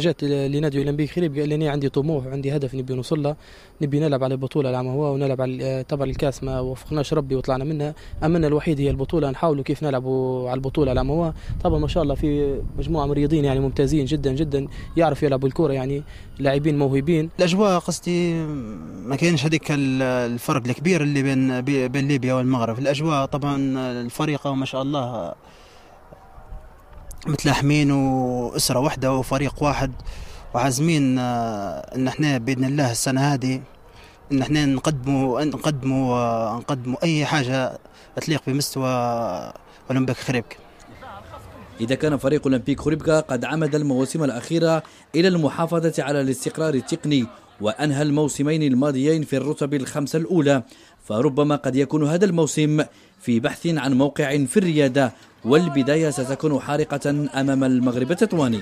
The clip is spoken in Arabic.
جات لنادي اولمبيك خريب قال لي عندي طموح وعندي هدف نبي نوصل له نبي نلعب على البطوله العام هو ونلعب على تبع آه، الكاس ما وفقناش ربي وطلعنا منها املنا الوحيد هي البطوله نحاولوا كيف نلعبوا على البطوله العام هو طبعا ما شاء الله في مجموعه مريضين يعني ممتازين جدا جدا يعرفوا يلعبوا الكره يعني لاعبين موهوبين الاجواء قصدي ما كانش هذيك الفرق الكبير اللي بين بين ليبيا والمغرب الاجواء طبعا الفريقه ما شاء الله متلاحمين واسره واحده وفريق واحد وعازمين آه، ان احنا باذن الله السنه هذه ان احنا نقدموا نقدموا آه، نقدموا اي حاجه تليق بمستوى اولمبيك خريبك إذا كان فريق أولمبيك خريبكا قد عمد المواسم الأخيرة إلى المحافظة على الاستقرار التقني وأنهى الموسمين الماضيين في الرتب الخمسة الأولى فربما قد يكون هذا الموسم في بحث عن موقع في الريادة والبداية ستكون حارقة أمام المغرب التطواني